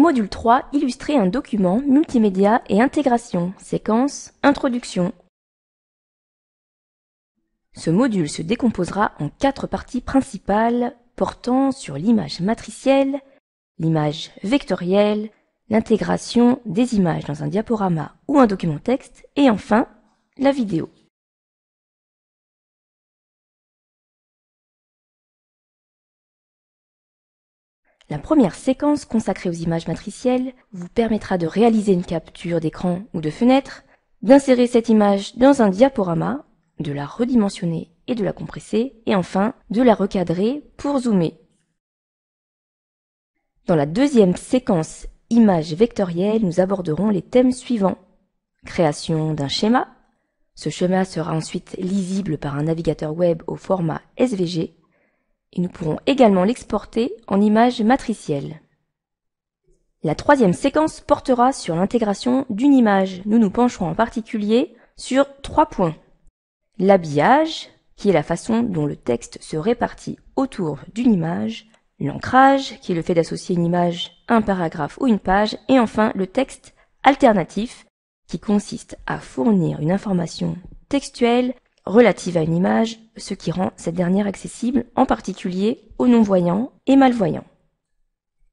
Module 3, illustrer un document, multimédia et intégration, séquence, introduction. Ce module se décomposera en quatre parties principales portant sur l'image matricielle, l'image vectorielle, l'intégration des images dans un diaporama ou un document texte et enfin la vidéo. La première séquence consacrée aux images matricielles vous permettra de réaliser une capture d'écran ou de fenêtre, d'insérer cette image dans un diaporama, de la redimensionner et de la compresser, et enfin de la recadrer pour zoomer. Dans la deuxième séquence images vectorielles, nous aborderons les thèmes suivants. Création d'un schéma. Ce schéma sera ensuite lisible par un navigateur web au format SVG et nous pourrons également l'exporter en image matricielle. La troisième séquence portera sur l'intégration d'une image. Nous nous pencherons en particulier sur trois points. L'habillage, qui est la façon dont le texte se répartit autour d'une image, l'ancrage, qui est le fait d'associer une image à un paragraphe ou une page, et enfin le texte alternatif, qui consiste à fournir une information textuelle relative à une image, ce qui rend cette dernière accessible en particulier aux non-voyants et malvoyants.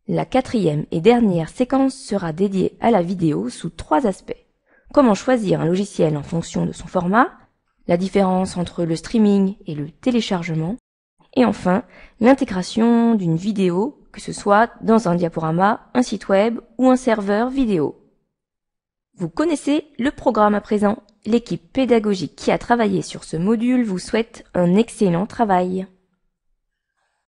La quatrième et dernière séquence sera dédiée à la vidéo sous trois aspects. Comment choisir un logiciel en fonction de son format, la différence entre le streaming et le téléchargement, et enfin l'intégration d'une vidéo, que ce soit dans un diaporama, un site web ou un serveur vidéo. Vous connaissez le programme à présent L'équipe pédagogique qui a travaillé sur ce module vous souhaite un excellent travail.